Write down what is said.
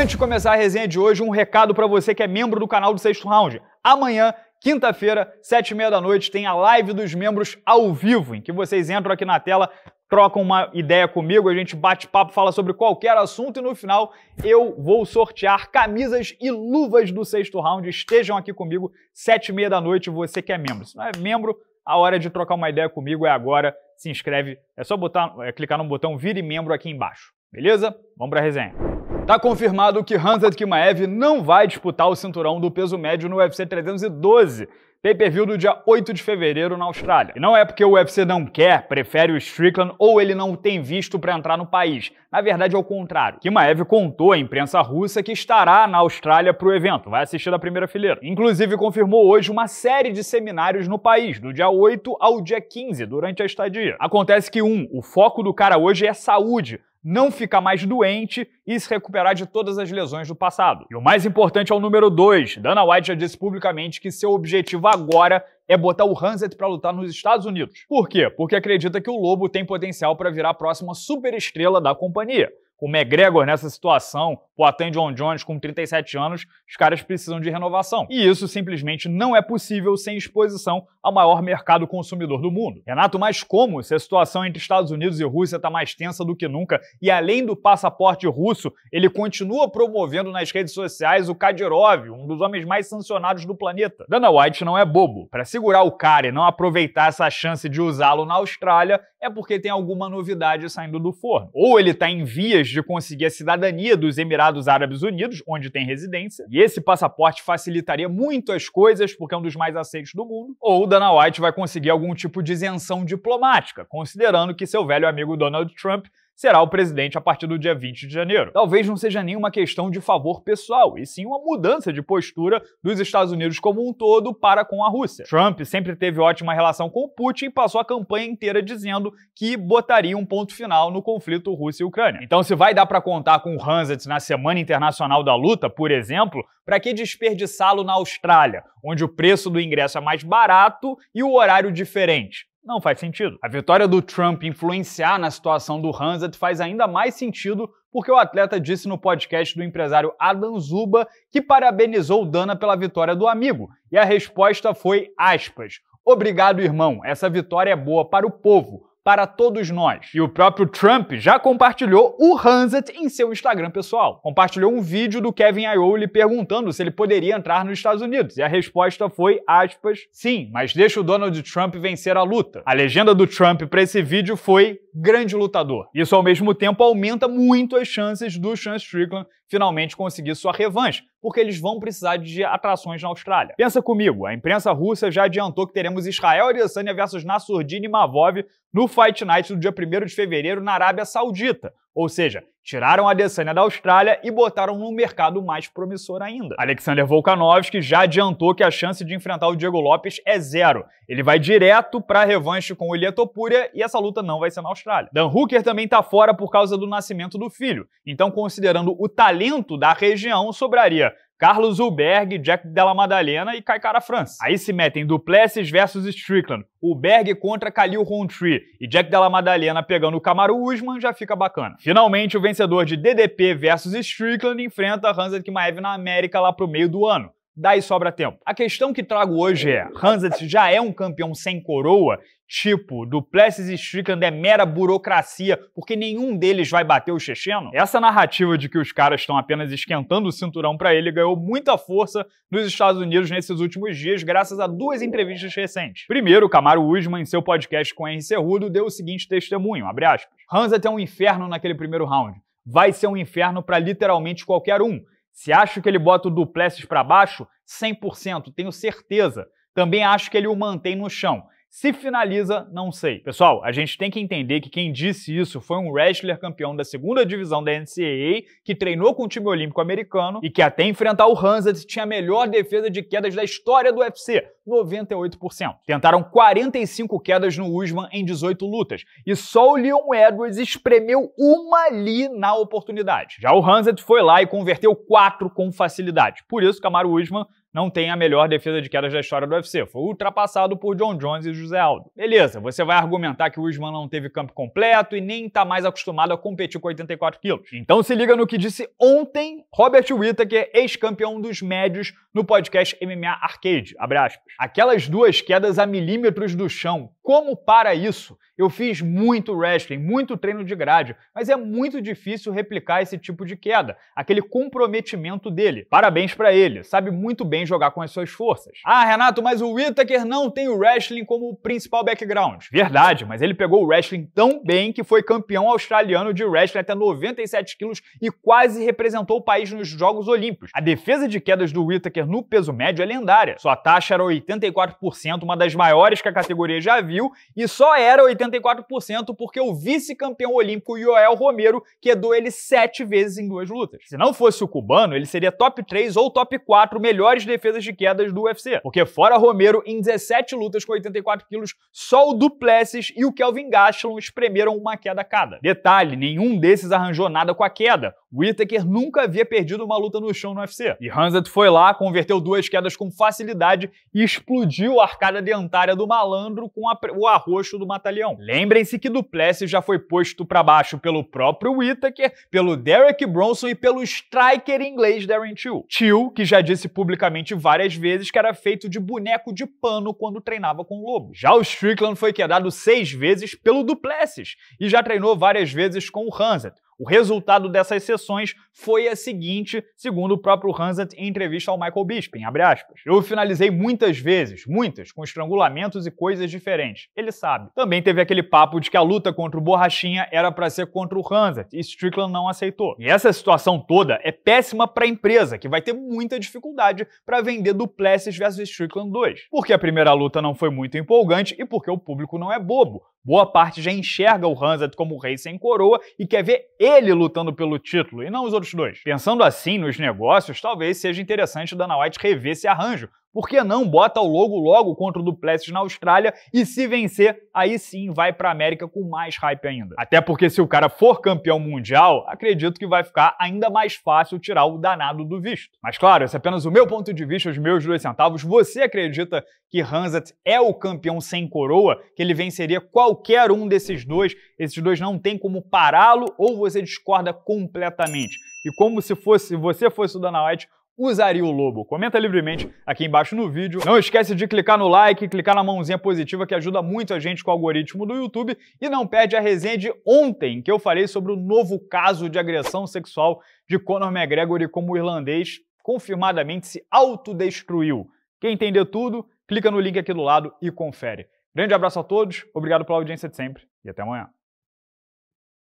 Antes de começar a resenha de hoje, um recado para você que é membro do canal do Sexto Round. Amanhã, quinta-feira, sete e meia da noite, tem a live dos membros ao vivo, em que vocês entram aqui na tela, trocam uma ideia comigo, a gente bate papo, fala sobre qualquer assunto e no final eu vou sortear camisas e luvas do Sexto Round. Estejam aqui comigo, sete e meia da noite, você que é membro. Se não é membro, a hora de trocar uma ideia comigo é agora. Se inscreve, é só botar, é clicar no botão Vire Membro aqui embaixo. Beleza? Vamos para a resenha. Tá confirmado que Hamzat Kimaev não vai disputar o cinturão do peso médio no UFC 312, pay-per-view do dia 8 de fevereiro na Austrália. E não é porque o UFC não quer, prefere o Strickland ou ele não tem visto para entrar no país. Na verdade, é o contrário. Kimaev contou à imprensa russa que estará na Austrália para o evento, vai assistir da primeira fileira. Inclusive, confirmou hoje uma série de seminários no país, do dia 8 ao dia 15, durante a estadia. Acontece que, um, o foco do cara hoje é saúde, não ficar mais doente e se recuperar de todas as lesões do passado. E o mais importante é o número 2. Dana White já disse publicamente que seu objetivo agora é botar o Hanset para lutar nos Estados Unidos. Por quê? Porque acredita que o Lobo tem potencial para virar a próxima superestrela da companhia. Com o McGregor nessa situação, Boateng John Jones com 37 anos, os caras precisam de renovação. E isso simplesmente não é possível sem exposição ao maior mercado consumidor do mundo. Renato, mas como se a situação entre Estados Unidos e Rússia está mais tensa do que nunca e além do passaporte russo, ele continua promovendo nas redes sociais o Kadyrov, um dos homens mais sancionados do planeta. Dana White não é bobo. Para segurar o cara e não aproveitar essa chance de usá-lo na Austrália, é porque tem alguma novidade saindo do forno. Ou ele está em vias de conseguir a cidadania dos Emirados Emirados Árabes Unidos, onde tem residência, e esse passaporte facilitaria muito as coisas porque é um dos mais aceitos do mundo, ou Dana White vai conseguir algum tipo de isenção diplomática, considerando que seu velho amigo Donald Trump será o presidente a partir do dia 20 de janeiro. Talvez não seja nenhuma questão de favor pessoal, e sim uma mudança de postura dos Estados Unidos como um todo para com a Rússia. Trump sempre teve ótima relação com o Putin e passou a campanha inteira dizendo que botaria um ponto final no conflito Rússia e Ucrânia. Então, se vai dar para contar com o Hanset na Semana Internacional da Luta, por exemplo, para que desperdiçá-lo na Austrália, onde o preço do ingresso é mais barato e o horário diferente? Não faz sentido. A vitória do Trump influenciar na situação do Hanset faz ainda mais sentido porque o atleta disse no podcast do empresário Adam Zuba que parabenizou Dana pela vitória do amigo. E a resposta foi aspas. Obrigado, irmão. Essa vitória é boa para o povo, para todos nós. E o próprio Trump já compartilhou o Hanset em seu Instagram pessoal. Compartilhou um vídeo do Kevin Iole perguntando se ele poderia entrar nos Estados Unidos. E a resposta foi, aspas, sim, mas deixa o Donald Trump vencer a luta. A legenda do Trump para esse vídeo foi grande lutador. Isso, ao mesmo tempo, aumenta muito as chances do Sean Strickland finalmente conseguir sua revanche, porque eles vão precisar de atrações na Austrália. Pensa comigo, a imprensa russa já adiantou que teremos Israel Adesanya versus e Mavov no Fight Night do dia 1 de fevereiro na Arábia Saudita. Ou seja, tiraram a Adesanya da Austrália e botaram num mercado mais promissor ainda. Alexander Volkanovski já adiantou que a chance de enfrentar o Diego Lopes é zero. Ele vai direto para a revanche com o Ilha Topuria e essa luta não vai ser na Austrália. Dan Hooker também está fora por causa do nascimento do filho. Então, considerando o talento da região, sobraria Carlos Ulberg, Jack Della Madalena e Caicara France. Aí se metem Duplessis versus Strickland, Ulberg contra Khalil Rountree e Jack Della Madalena pegando o Camaro Usman, já fica bacana. Finalmente, o vencedor de DDP versus Strickland enfrenta Hansa Kimaev na América lá pro meio do ano daí sobra tempo. A questão que trago hoje é: Hanset já é um campeão sem coroa? Tipo, do Plessis e Strickland é mera burocracia porque nenhum deles vai bater o checheno? Essa narrativa de que os caras estão apenas esquentando o cinturão para ele ganhou muita força nos Estados Unidos nesses últimos dias, graças a duas entrevistas recentes. Primeiro, Camaro Usman, em seu podcast com Henry Cerrudo, deu o seguinte testemunho, abre aspas. é um inferno naquele primeiro round. Vai ser um inferno para literalmente qualquer um. Se acho que ele bota o Duplessis para baixo, 100%, tenho certeza. Também acho que ele o mantém no chão. Se finaliza, não sei. Pessoal, a gente tem que entender que quem disse isso foi um wrestler campeão da segunda divisão da NCAA, que treinou com o time olímpico americano e que até enfrentar o Hanzard tinha a melhor defesa de quedas da história do UFC, 98%. Tentaram 45 quedas no Usman em 18 lutas e só o Leon Edwards espremeu uma ali na oportunidade. Já o Hanzard foi lá e converteu quatro com facilidade. Por isso, Camaro Usman não tem a melhor defesa de quedas da história do UFC. Foi ultrapassado por John Jones e José Aldo. Beleza, você vai argumentar que o Usman não teve campo completo e nem tá mais acostumado a competir com 84 quilos. Então se liga no que disse ontem Robert Whittaker, ex-campeão dos médios no podcast MMA Arcade. Aquelas duas quedas a milímetros do chão. Como para isso? Eu fiz muito wrestling, muito treino de grade, mas é muito difícil replicar esse tipo de queda, aquele comprometimento dele. Parabéns para ele, sabe muito bem jogar com as suas forças. Ah, Renato, mas o Whittaker não tem o wrestling como principal background. Verdade, mas ele pegou o wrestling tão bem que foi campeão australiano de wrestling até 97 quilos e quase representou o país nos Jogos Olímpicos. A defesa de quedas do Whittaker no peso médio é lendária. Sua taxa era 84%, uma das maiores que a categoria já viu, e só era 84% porque o vice-campeão olímpico joel Romero quedou ele sete vezes em duas lutas. Se não fosse o cubano, ele seria top 3 ou top 4 melhores defesas de quedas do UFC. Porque fora Romero, em 17 lutas com 84 quilos, só o Duplessis e o Kelvin Gastelum espremeram uma queda cada. Detalhe, nenhum desses arranjou nada com a queda. Whittaker nunca havia perdido uma luta no chão no UFC. E Hanset foi lá, converteu duas quedas com facilidade e explodiu a arcada dentária do malandro com a, o arroxo do matalhão. Lembrem-se que Duplessis já foi posto para baixo pelo próprio Whittaker, pelo Derek Bronson e pelo striker inglês Darren Till. Till, que já disse publicamente várias vezes que era feito de boneco de pano quando treinava com o Lobo. Já o Strickland foi quedado seis vezes pelo Duplessis e já treinou várias vezes com o Hanset. O resultado dessas sessões foi a seguinte, segundo o próprio Hansett em entrevista ao Michael Bisping, Eu finalizei muitas vezes, muitas, com estrangulamentos e coisas diferentes. Ele sabe. Também teve aquele papo de que a luta contra o Borrachinha era para ser contra o Hansett e Strickland não aceitou. E essa situação toda é péssima para a empresa, que vai ter muita dificuldade para vender Duplessis vs Strickland 2. Porque a primeira luta não foi muito empolgante e porque o público não é bobo. Boa parte já enxerga o Hanzad como o rei sem coroa e quer ver ele lutando pelo título e não os outros dois. Pensando assim nos negócios, talvez seja interessante Dana White rever esse arranjo, por que não bota o logo logo contra o Duplessis na Austrália e se vencer, aí sim vai para a América com mais hype ainda. Até porque se o cara for campeão mundial, acredito que vai ficar ainda mais fácil tirar o danado do visto. Mas claro, esse é apenas o meu ponto de vista, os meus dois centavos. Você acredita que Hansat é o campeão sem coroa, que ele venceria qualquer um desses dois, esses dois não tem como pará-lo ou você discorda completamente? E como se fosse, se você fosse o Dana White, usaria o lobo? Comenta livremente aqui embaixo no vídeo. Não esquece de clicar no like, clicar na mãozinha positiva que ajuda muito a gente com o algoritmo do YouTube e não perde a resenha de ontem que eu falei sobre o novo caso de agressão sexual de Conor McGregor e como o irlandês confirmadamente se autodestruiu. Quem entender tudo, clica no link aqui do lado e confere. Grande abraço a todos, obrigado pela audiência de sempre e até amanhã.